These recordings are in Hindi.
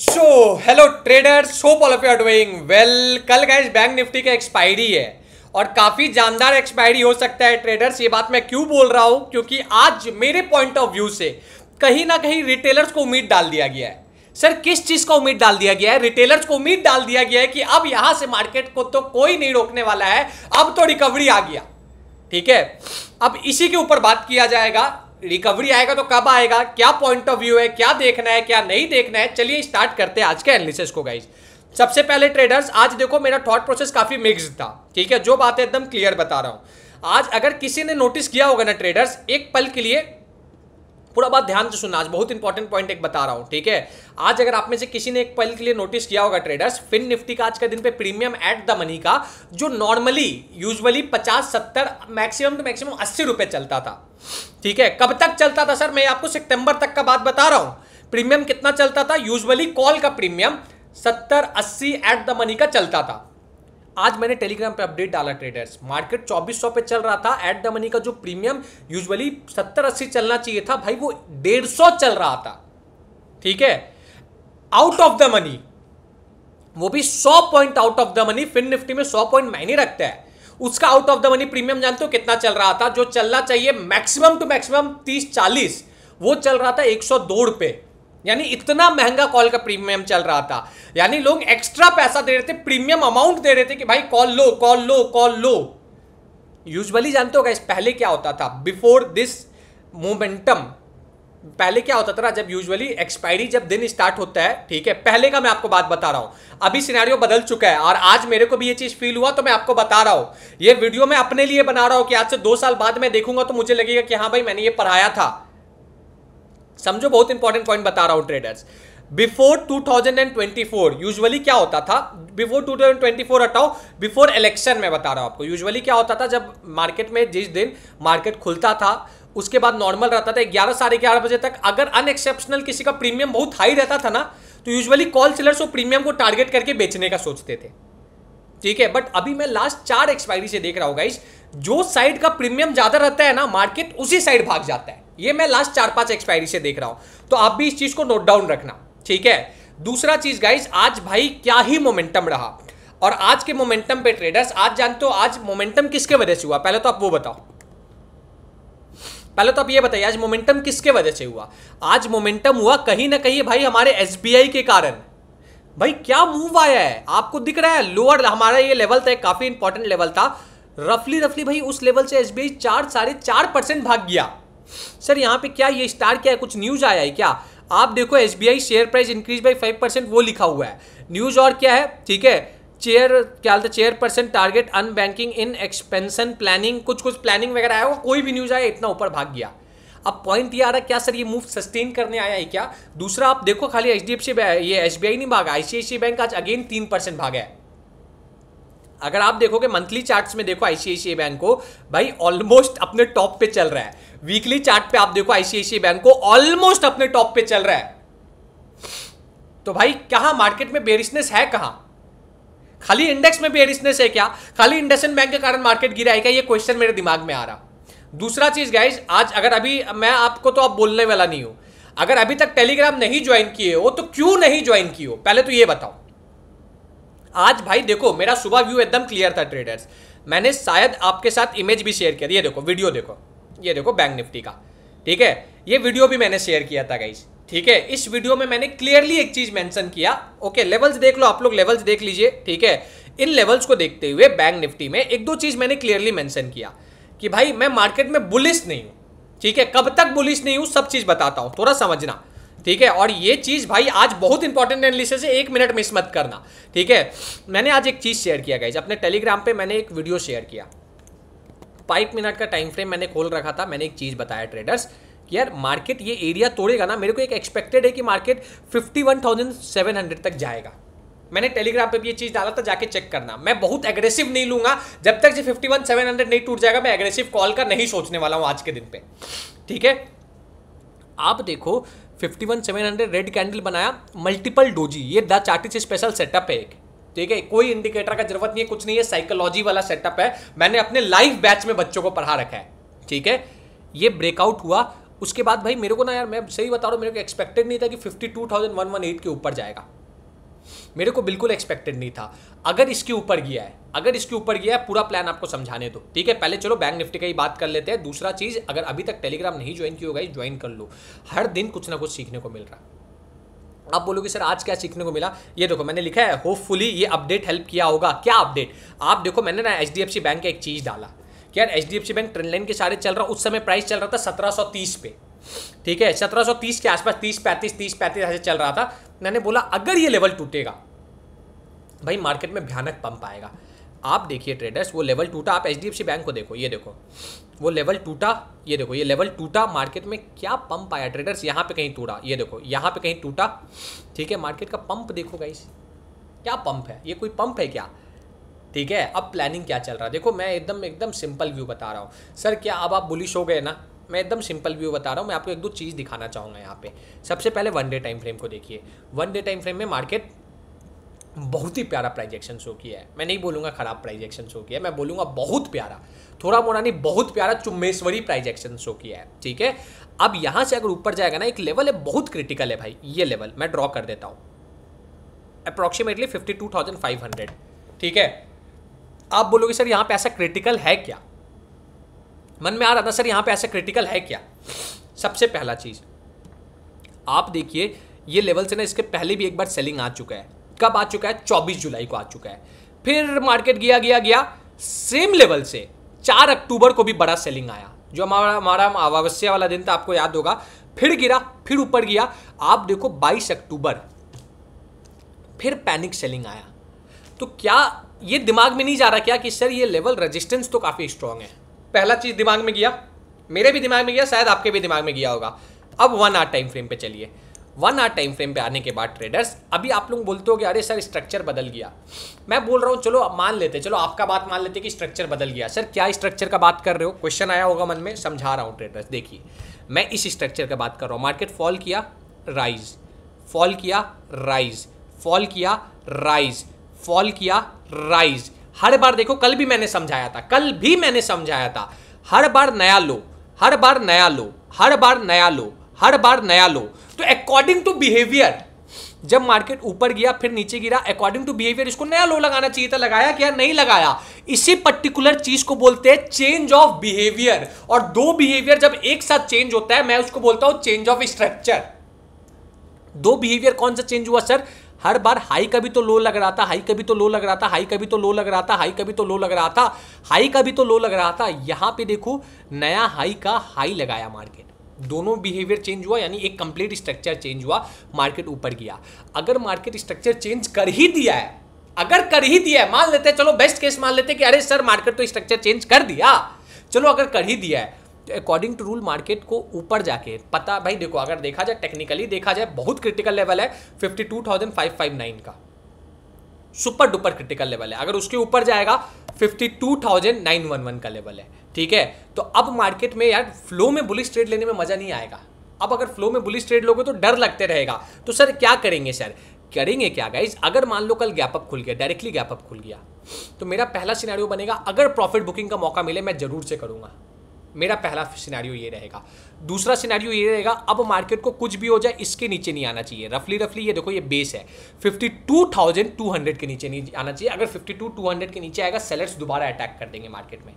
so hello trader hope all of you are doing well कल गाइस बैंक निफ्टी का एक्सपायरी है और काफ़ी जानदार एक्सपायरी हो सकता है ट्रेडर्स ये बात मैं क्यों बोल रहा हूं क्योंकि आज मेरे पॉइंट ऑफ व्यू से कहीं ना कहीं रिटेलर्स को उम्मीद डाल दिया गया है सर किस चीज़ का उम्मीद डाल दिया गया है रिटेलर्स को उम्मीद डाल दिया गया है कि अब यहां से मार्केट को तो कोई नहीं रोकने वाला है अब तो रिकवरी आ गया ठीक है अब इसी के ऊपर बात किया जाएगा रिकवरी आएगा तो कब आएगा क्या पॉइंट ऑफ व्यू है क्या देखना है क्या नहीं देखना है चलिए स्टार्ट करते हैं आज के एनालिसिस को गाइज सबसे पहले ट्रेडर्स आज देखो मेरा थॉट प्रोसेस काफ़ी मिक्स था ठीक है जो बातें एकदम क्लियर बता रहा हूँ आज अगर किसी ने नोटिस किया होगा ना ट्रेडर्स एक पल के लिए पूरा बात ध्यान से सुनना आज बहुत इंपॉर्टेंट पॉइंट एक बता रहा हूँ ठीक है आज अगर आप में से किसी ने एक पल के लिए नोटिस किया होगा ट्रेडर्स फिन निफ्टी का आज का दिन पे प्रीमियम एट द मनी का जो नॉर्मली यूजुअली पचास सत्तर मैक्सिमम टू मैक्सिमम अस्सी रुपए चलता था ठीक है कब तक चलता था सर मैं आपको सितंबर तक का बात बता रहा हूँ प्रीमियम कितना चलता था यूजली कॉल का प्रीमियम सत्तर अस्सी एट द मनी का चलता था आज मैंने टेलीग्राम पे अपडेट डाला ट्रेडर्स मार्केट 2400 पे चल रहा था एट द मनी का जो प्रीमियम यूजुअली 70 अस्सी चलना चाहिए था भाई वो 150 चल रहा था ठीक है आउट ऑफ द मनी वो भी 100 point out of the money Fin Nifty में 100 पॉइंट मायने रखता है उसका out of the money premium जानते हो कितना चल रहा था जो चलना चाहिए मैक्सिमम टू मैक्सिमम तीस चालीस वो चल रहा था एक सौ रुपए यानी इतना महंगा कॉल का प्रीमियम चल रहा था यानी लोग एक्स्ट्रा पैसा दे रहे थे प्रीमियम अमाउंट दे रहे थे कि भाई कॉल लो कॉल लो कॉल लो यूजली जानते होगा इस पहले क्या होता था बिफोर दिस मोमेंटम पहले क्या होता था जब यूजुअली एक्सपायरी जब दिन स्टार्ट होता है ठीक है पहले का मैं आपको बात बता रहा हूं अभी सिनेरियो बदल चुका है और आज मेरे को भी ये चीज़ फील हुआ तो मैं आपको बता रहा हूं ये वीडियो मैं अपने लिए बना रहा हूँ कि आज से दो साल बाद मैं देखूंगा तो मुझे लगेगा कि हाँ भाई मैंने ये पढ़ाया था समझो बहुत इंपॉर्टेंट पॉइंट बता रहा हूँ ट्रेडर्स बिफोर 2024 यूजुअली क्या होता था बिफोर 2024 हटाओ बिफोर इलेक्शन में बता रहा हूं आपको यूजुअली क्या होता था जब मार्केट में जिस दिन मार्केट खुलता था उसके बाद नॉर्मल रहता था ग्यारह साढ़े ग्यारह बजे तक अगर अनएक्सेप्शनल किसी का प्रीमियम बहुत हाई रहता था ना तो यूजुअली कॉल सेलर्स वो प्रीमियम को टारगेट करके बेचने का सोचते थे ठीक है बट अभी मैं लास्ट चार एक्सपायरी से देख रहा हूँ गाइस जो साइड का प्रीमियम ज़्यादा रहता है ना मार्केट उसी साइड भाग जाता है ये मैं लास्ट चार पांच एक्सपायरी से देख रहा हूं तो आप भी इस चीज को नोट डाउन रखना ठीक है दूसरा चीज गाइस आज भाई क्या ही मोमेंटम रहा और आज के मोमेंटम पे ट्रेडर्स आज जानते हो आज मोमेंटम किसके वजह से हुआ पहले तो आप वो बताओ पहले तो आप ये बताइए आज मोमेंटम किसके वजह से हुआ आज मोमेंटम हुआ कहीं ना कहीं भाई हमारे एस के कारण भाई क्या मूव आया है आपको दिख रहा है लोअर हमारा ये लेवल था काफी इंपॉर्टेंट लेवल था रफली रफली भाई उस लेवल से एस बी चार साढ़े चार परसेंट भाग गया सर यहाँ पे क्या ये स्टार क्या है कुछ न्यूज़ आया है क्या आप देखो as share price increase by five percent वो लिखा हुआ है न्यूज़ और क्या है ठीक है चेयर क्या बोलते chair person target on banking in expansion planning कुछ कुछ प्लानिंग वगैरह आया होगा कोई भी न्यूज़ आया इतना ऊपर भाग गया अब पॉइंट ये आ रहा है क्या सर ये मूव सस्टेन करने आया है क्या दूसरा आप देखो खाली एच डी एफ सी ये एस बी आई नहीं भागा आईसीआईसी बैंक आज अगेन तीन परसेंट भाग है अगर आप देखोगे मंथली चार्ट्स में देखो आईसीआईसीआई बैंक को भाई ऑलमोस्ट अपने टॉप पे चल रहा है वीकली चार्ट पे आप देखो आईसीआईसी बैंक को ऑलमोस्ट अपने टॉप पे चल रहा है तो भाई कहा मार्केट में बेरिशनेस है कहा खाली इंडेक्स में बेरिशनेस है क्या खाली इंडसन बैंक के कारण मार्केट गिरा है क्या यह क्वेश्चन मेरे दिमाग में आ रहा दूसरा चीज गाइज आज अगर अभी मैं आपको तो आप बोलने वाला नहीं हूं अगर अभी तक टेलीग्राम नहीं ज्वाइन किए हो तो क्यों नहीं ज्वाइन किए हो पहले तो ये बताओ आज भाई देखो मेरा सुबह व्यू एकदम क्लियर था ट्रेडर्स मैंने शायद आपके साथ इमेज भी शेयर किया ये देखो वीडियो देखो ये देखो बैंक निफ्टी का ठीक है ये वीडियो भी मैंने शेयर किया था गाइज ठीक है इस वीडियो में मैंने क्लियरली एक चीज मेंशन किया ओके लेवल्स देख लो आप लोग लेवल्स देख लीजिए ठीक है इन लेवल्स को देखते हुए बैंक निफ्टी में एक दो चीज मैंने क्लियरली मेंशन किया कि भाई मैं मार्केट में बुलिस नहीं हूं ठीक है कब तक बुलिस नहीं हूं सब चीज बताता हूं थोड़ा समझना ठीक है और ये चीज भाई आज बहुत इंपॉर्टेंट एनालिसिस है एक मिनट मिस मत करना ठीक है मैंने आज एक चीज शेयर किया गाइज अपने टेलीग्राम पे मैंने एक वीडियो शेयर किया फाइव मिनट का टाइम फ्रेम मैंने खोल रखा था मैंने एक चीज़ बताया ट्रेडर्स कि यार मार्केट ये एरिया तोड़ेगा ना मेरे को एक एक्सपेक्टेड है कि मार्केट 51,700 तक जाएगा मैंने टेलीग्राम पे भी ये चीज़ डाला था जाके चेक करना मैं बहुत एग्रेसिव नहीं लूंगा जब तक ये 51,700 नहीं टूट जाएगा मैं एग्रेसिव कॉल का नहीं सोचने वाला हूं आज के दिन पे ठीक है आप देखो 51,700 रेड कैंडल बनाया मल्टीपल डोजी ये द चार्टिस स्पेशल सेटअप है एक ठीक है कोई इंडिकेटर का जरूरत नहीं है कुछ नहीं है साइकोलॉजी वाला सेटअप है मैंने अपने लाइव बैच में बच्चों को पढ़ा रखा है ठीक है ये ब्रेकआउट हुआ उसके बाद भाई मेरे को ना यार मैं सही बता रहा हूँ मेरे को एक्सपेक्टेड नहीं था कि fifty two thousand one one eight के ऊपर जाएगा मेरे को बिल्कुल एक्सपेक्टेड नहीं था अगर इसके ऊपर गया है अगर इसके ऊपर गया है पूरा प्लान आपको समझाने दो ठीक है पहले चलो बैंक निफ्टी का ही बात कर लेते हैं दूसरा चीज़ अगर अभी तक टेलीग्राम नहीं ज्वाइन की होगा ज्वाइन कर लो हर दिन कुछ ना कुछ सीखने को मिल रहा है आप बोलोगे सर आज क्या सीखने को मिला ये देखो मैंने लिखा है होपफुली ये अपडेट हेल्प किया होगा क्या अपडेट आप देखो मैंने ना एच बैंक का एक चीज़ डाला कि यार एच बैंक ट्रेंड लाइन के सारे चल रहा उस समय प्राइस चल रहा था सत्रह पे ठीक है तीस के आसपास तीस पैंतीस तीस पैंतीस ऐसे चल रहा था मैंने बोला अगर ये लेवल टूटेगा भाई मार्केट में भयानक पंप आएगा आप देखिए ट्रेडर्स वो लेवल टूटा आप एच बैंक को देखो ये देखो वो लेवल टूटा ये देखो ये लेवल टूटा मार्केट में क्या पंप आया ट्रेडर्स यहाँ पे कहीं टूटा ये देखो यहाँ पे कहीं टूटा ठीक है मार्केट का पंप देखो गाइस क्या पंप है ये कोई पंप है क्या ठीक है अब प्लानिंग क्या चल रहा है देखो मैं एकदम एकदम सिंपल व्यू बता रहा हूँ सर क्या अब आप बुलिश हो गए ना मैं एकदम सिंपल व्यू बता रहा हूँ मैं आपको एक दो चीज़ दिखाना चाहूँगा यहाँ पे सबसे पहले वन डे टाइम फ्रेम को देखिए वन डे टाइम फ्रेम में मार्केट बहुत ही प्यारा प्राइज एक्शन शो किया है मैं नहीं बोलूंगा खराब प्राइज एक्शन शो किया है मैं बोलूंगा बहुत प्यारा थोड़ा मोड़ा नहीं बहुत प्यारा चुम्बेश्वरी प्राइज एक्शन शो किया है ठीक है अब यहाँ से अगर ऊपर जाएगा ना एक लेवल है बहुत क्रिटिकल है भाई ये लेवल मैं ड्रॉ कर देता हूँ approximately fifty two thousand five hundred ठीक है आप बोलोगे सर यहाँ पे ऐसा क्रिटिकल है क्या मन में आ रहा था सर यहाँ पे ऐसा क्रिटिकल है क्या सबसे पहला चीज़ आप देखिए ये लेवल से ना इसके पहले भी एक बार सेलिंग आ चुका है कब आ चुका है 24 जुलाई को आ चुका है फिर मार्केट गया गया गया सेम लेवल से 4 अक्टूबर को भी बड़ा सेलिंग आया जो हमारा हमारा अमावस्या वाला दिन था आपको याद होगा फिर गिरा फिर ऊपर गया आप देखो 22 अक्टूबर फिर पैनिक सेलिंग आया तो क्या ये दिमाग में नहीं जा रहा क्या कि सर ये लेवल रेजिस्टेंस तो काफ़ी स्ट्रांग है पहला चीज़ दिमाग में गया मेरे भी दिमाग में गया शायद आपके भी दिमाग में गया होगा अब वन आर टाइम फ्रेम पे चलिए वन आर टाइम फ्रेम पे आने के बाद ट्रेडर्स अभी आप लोग बोलते हो कि अरे सर स्ट्रक्चर बदल गया मैं बोल रहा हूँ चलो मान लेते चलो आपका बात मान लेते कि स्ट्रक्चर बदल गया सर क्या स्ट्रक्चर का बात कर रहे हो क्वेश्चन आया होगा मन में समझा रहा हूँ ट्रेडर्स देखिए मैं इस स्ट्रक्चर का बात कर रहा हूँ मार्केट फॉल किया राइज फॉल किया राइज फॉल किया राइज फॉल किया राइज हर बार देखो कल भी मैंने समझाया था कल भी मैंने समझाया था हर बार नया लो हर बार नया लो हर बार नया लो हर बार नया लो तो अकॉर्डिंग टू बिहेवियर जब मार्केट ऊपर गया फिर नीचे गिरा अकॉर्डिंग टू बिहेवियर इसको नया लो लगाना चाहिए था लगाया क्या नहीं लगाया इसी पर्टिकुलर चीज को बोलते हैं चेंज ऑफ बिहेवियर और दो बिहेवियर जब एक साथ चेंज होता है मैं उसको बोलता हूं चेंज ऑफ स्ट्रक्चर दो बिहेवियर कौन सा चेंज हुआ सर हर बार हाई का भी तो लो लग रहा था हाई का भी तो लो लग रहा था हाई का भी तो लो लग रहा था हाई का भी तो लो लग रहा था हाई का भी तो लो लग रहा था यहां पे देखो नया हाई का हाई लगाया मार्केट दोनों बिहेवियर चेंज हुआ यानी एक कंप्लीट स्ट्रक्चर चेंज हुआ मार्केट ऊपर गया अगर मार्केट स्ट्रक्चर चेंज कर ही दिया है अगर कर ही दिया है मान लेते हैं चलो बेस्ट केस मान लेते हैं कि अरे सर मार्केट तो स्ट्रक्चर चेंज कर दिया चलो अगर कर ही दिया है तो अकॉर्डिंग टू रूल मार्केट को ऊपर जाके पता भाई देखो अगर देखा जाए टेक्निकली देखा जाए बहुत क्रिटिकल लेवल है फिफ्टी का सुपर डुपर क्रिटिकल लेवल है अगर उसके ऊपर जाएगा 52,911 का लेवल है ठीक है तो अब मार्केट में यार फ्लो में बुलिस ट्रेड लेने में मज़ा नहीं आएगा अब अगर फ्लो में बुलिस ट्रेड लोगे तो डर लगते रहेगा तो सर क्या करेंगे सर करेंगे क्या गाइज अगर मान लो कल गैप अप खुल गया डायरेक्टली गैप अप खुल गया तो मेरा पहला सिनेरियो बनेगा अगर प्रॉफिट बुकिंग का मौका मिले मैं जरूर से करूंगा मेरा पहला सिनेरियो ये रहेगा दूसरा सिनेरियो ये रहेगा अब मार्केट को कुछ भी हो जाए इसके नीचे नहीं आना चाहिए रफली रफली ये देखो ये बेस है 52,200 के नीचे नहीं आना चाहिए अगर 52,200 के नीचे आएगा सेलर्स दोबारा अटैक कर देंगे मार्केट में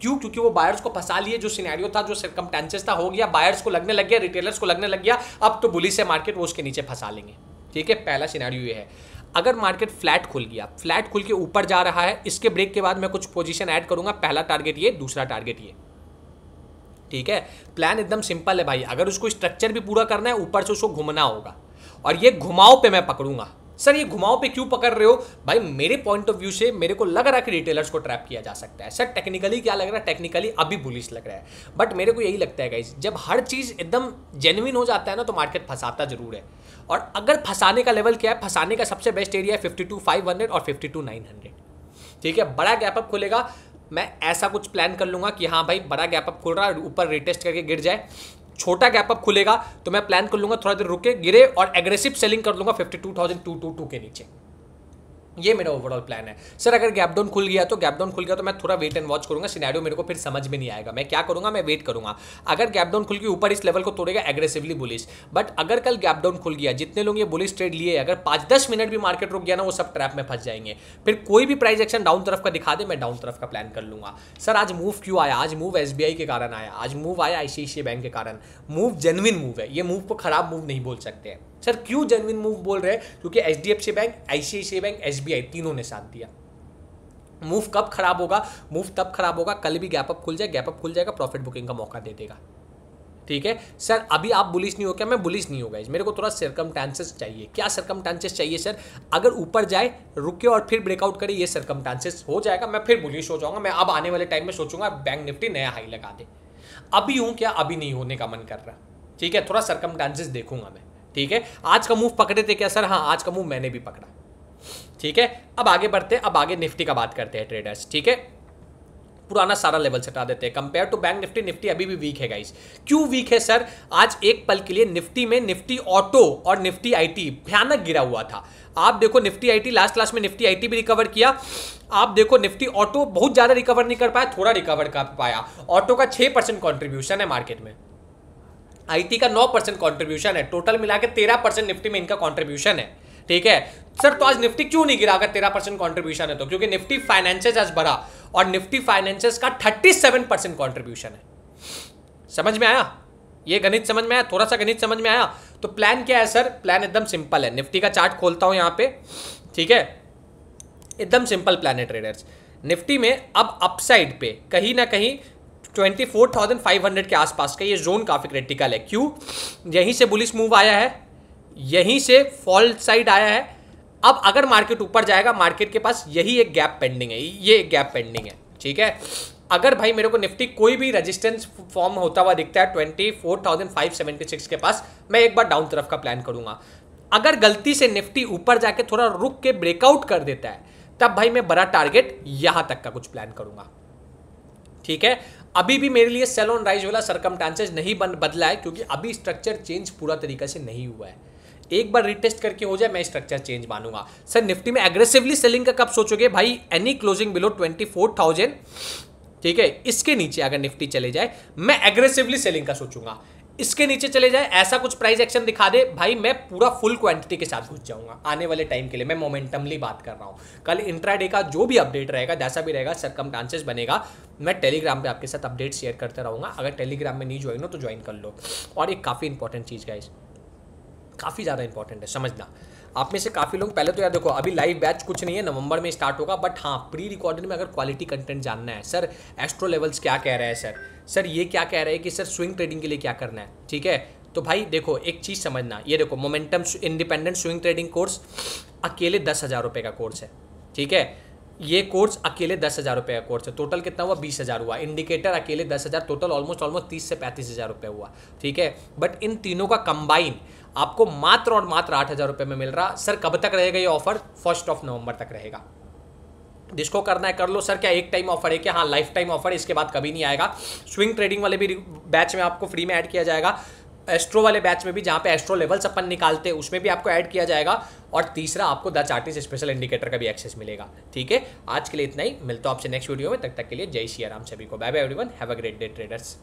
क्यों क्योंकि वो बायर्स को फंसा लिए जो सिनेरियो था जो सरकम था हो गया बायर्स को लगने लग गया रिटेलर्स को लगने लग गया अब तो बुलिस है मार्केट वो उसके नीचे फंसा लेंगे ठीक है पहला सिनेरियो ये है अगर मार्केट फ्लैट खुल गया फ्लैट खुल के ऊपर जा रहा है इसके ब्रेक के बाद मैं कुछ पोजीशन ऐड करूंगा पहला टारगेट ये दूसरा टारगेट ये ठीक है प्लान एकदम सिंपल है भाई अगर उसको स्ट्रक्चर भी पूरा करना है ऊपर से उसको घूमना होगा और ये घुमाओ पे मैं पकड़ूंगा सर ये घुमाओ पे क्यों पकड़ रहे हो भाई मेरे पॉइंट ऑफ व्यू से मेरे को लग रहा है कि रिटेलर्स को ट्रैप किया जा सकता है सर टेक्निकली क्या लग रहा है टेक्निकली अभी बुलिश लग रहा है बट मेरे को यही लगता है गाइज जब हर चीज़ एकदम जेनविन हो जाता है ना तो मार्केट फंसाता जरूर है और अगर फंसाने का लेवल क्या है फंसाने का सबसे बेस्ट एरिया है फिफ्टी टू फाइव हंड्रेड और फिफ्टी टू नाइन हंड्रेड ठीक है बड़ा गैप अप खुलेगा मैं ऐसा कुछ प्लान कर लूंगा कि हाँ भाई बड़ा गैप अप खुल रहा है ऊपर रिटेस्ट करके गिर जाए छोटा गैप अप खुलेगा तो मैं प्लान कर लूंगा थोड़ा देर रुके गिरे और एग्रेसिव सेलिंग कर लूंगा fifty two thousand two two two के नीचे ये मेरा ओवरऑल प्लान है सर अगर गैप डाउन खुल गया तो गैप डाउन खुल गया तो मैं थोड़ा वेट एंड वॉच करूंगा सिनेरियो मेरे को फिर समझ में नहीं आएगा मैं क्या करूंगा मैं वेट करूंगा अगर गैप डाउन खुल के ऊपर इस लेवल को तोड़ेगा एग्रेसिवली बुलिस बट अगर कल गैप डाउन खुल गया जितने लोग ये बुलिस ट्रेड लिए अगर पाँच दस मिनट भी मार्केट रुक गया ना वो सब ट्रैप में फंस जाएंगे फिर कोई भी प्राइस एक्शन डाउन तरफ का दिखा दे मैं डाउन तरफ का प्लान कर लूंगा सर आज मूव क्यों आया आज मूव एस के कारण आया आज मूव आया आई बैंक के कारण मूव जेनविन मूव है ये मूव को खराब मूव नहीं बोल सकते हैं सर क्यों जेनविन मूव बोल रहे हैं क्योंकि H D F C bank ICICI bank S B I तीनों ने साथ दिया मूव कब खराब होगा मूव तब खराब होगा कल भी गैप अप खुल जाए गैप अप खुल जाएगा प्रॉफिट बुकिंग का मौका दे देगा ठीक है सर अभी आप बुलिश नहीं हो क्या मैं बुलिश नहीं होगा इस मेरे को थोड़ा सरकम टांसेस चाहिए क्या सरकम टांसेस चाहिए सर अगर ऊपर जाए रुके और फिर ब्रेकआउट करे ये सरकम टांसेस हो जाएगा मैं फिर बुलिश हो जाऊंगा मैं अब आने वाले टाइम में सोचूंगा बैंक निफ्टी नया हाई लगा दे अभी हूँ क्या अभी नहीं होने का मन कर रहा ठीक है थोड़ा सरकम देखूंगा मैं ठीक है आज का मूव पकड़े थे क्या सर हाँ आज का मूव मैंने भी पकड़ा ठीक है अब आगे बढ़ते हैं अब आगे निफ्टी का बात करते हैं ट्रेडर्स ठीक है पुराना सारा लेवल सटा देते हैं compare to bank Nifty Nifty अभी भी वीक है गाइस क्यों वीक है सर आज एक पल के लिए निफ्टी में निफ्टी ऑटो और निफ्टी आईटी भयानक गिरा हुआ था आप देखो निफ्टी आईटी लास्ट लास्ट में निफ्टी आईटी भी रिकवर किया आप देखो निफ्टी ऑटो बहुत ज़्यादा रिकवर नहीं कर पाया थोड़ा रिकवर कर पाया ऑटो का छह परसेंट कॉन्ट्रीब्यूशन है मार्केट में आईटी का नौ परसेंट कॉन्ट्रीब्यूशन है टोटल मिला के तेरह परसेंट निफ्टी में इनका कॉन्ट्रीब्यूशन है ठीक है सर तो आज निफ्टी क्यों नहीं गिरा अगर तेरह परसेंट कॉन्ट्रीब्यूशन है तो क्योंकि निफ्टी फाइनेंसेज आज बढ़ा और निफ्टी फाइनेंसेज का थर्टी सेवन परसेंट कॉन्ट्रीब्यूशन है समझ में आया ये गणित समझ में आया थोड़ा सा गणित समझ में आया तो प्लान क्या है सर प्लान एकदम सिंपल है निफ्टी का चार्ट खोलता हूँ यहाँ पे ठीक है एकदम सिंपल प्लान है ट्रेडर्स निफ्टी में अब अपसाइड पे कहीं ना कहीं 24,500 के आसपास का ये जोन काफ़ी क्रिटिकल है क्यों यहीं से बुलिस मूव आया है यहीं से फॉल साइड आया है अब अगर मार्केट ऊपर जाएगा मार्केट के पास यही एक गैप पेंडिंग है ये एक गैप पेंडिंग है ठीक है अगर भाई मेरे को निफ्टी कोई भी रेजिस्टेंस फॉर्म होता हुआ दिखता है 24,576 के पास मैं एक बार डाउन तरफ का प्लान करूंगा अगर गलती से निफ्टी ऊपर जाके थोड़ा रुक के ब्रेकआउट कर देता है तब भाई मैं बड़ा टारगेट यहां तक का कुछ प्लान करूंगा ठीक है अभी भी मेरे लिए सेल ऑन राइज वाला सरकमटांसेज नहीं बन बदला है क्योंकि अभी स्ट्रक्चर चेंज पूरा तरीके से नहीं हुआ है एक बार रिटेस्ट करके हो जाए मैं स्ट्रक्चर चेंज मानूंगा सर निफ्टी में एग्रेसिवली सेलिंग का कब सोचोगे भाई any closing below twenty four thousand ठीक है इसके नीचे अगर निफ्टी चले जाए मैं एग्रेसिवली सेलिंग का सोचूंगा इसके नीचे चले जाए ऐसा कुछ प्राइस एक्शन दिखा दे भाई मैं पूरा फुल क्वांटिटी के साथ घुस जाऊंगा आने वाले टाइम के लिए मैं मोमेंटमली बात कर रहा हूं कल इंट्राडे का जो भी अपडेट रहेगा जैसा भी रहेगा सरकम चांसेस बनेगा मैं टेलीग्राम पे आपके साथ अपडेट शेयर करते रहूंगा अगर टेलीग्राम में नहीं ज्वाइन हो तो ज्वाइन कर लो और एक काफ़ी इंपॉर्टेंट चीज़ का काफ़ी ज़्यादा इंपॉर्टेंट है समझना आप में से काफ़ी लोग पहले तो यार देखो अभी लाइव बैच कुछ नहीं है नवंबर में स्टार्ट होगा बट हाँ प्री रिकॉर्डेड में अगर क्वालिटी कंटेंट जानना है सर एस्ट्रो लेवल्स क्या कह रहे हैं सर सर ये क्या कह रहे हैं कि सर स्विंग ट्रेडिंग के लिए क्या करना है ठीक है तो भाई देखो एक चीज़ समझना ये देखो momentum independent swing trading course अकेले दस हज़ार रुपये का कोर्स है ठीक है ये कोर्स अकेले दस हज़ार रुपए का कोर्स है टोटल कितना हुआ बीस हज़ार हुआ इंडिकेटर अकेले दस हज़ार टोटल ऑलमोस्ट ऑलमोस्ट तीस से पैंतीस हज़ार रुपये हुआ ठीक है बट इन तीनों का कंबाइन आपको मात्र और मात्र आठ हज़ार रुपये में मिल रहा सर कब तक रहेगा ये ऑफर फर्स्ट ऑफ नवंबर तक रहेगा जिसको करना है कर लो सर क्या एक टाइम ऑफर है क्या हाँ लाइफ टाइम ऑफर इसके बाद कभी नहीं आएगा स्विंग ट्रेडिंग वाले भी बैच में आपको फ्री में ऐड किया जाएगा एस्ट्रो वाले बैच में भी जहाँ पे एस्ट्रो लेवल्स अपन निकालते हैं उसमें भी आपको ऐड किया जाएगा और तीसरा आपको द चार्टिस स्पेशल इंडिकेटर का भी एक्सेस मिलेगा ठीक है आज के लिए इतना ही मिलता हूँ आपसे नेक्स्ट वीडियो में तक तक के लिए जय श्री आराम सभी को bye bye everyone have a great day traders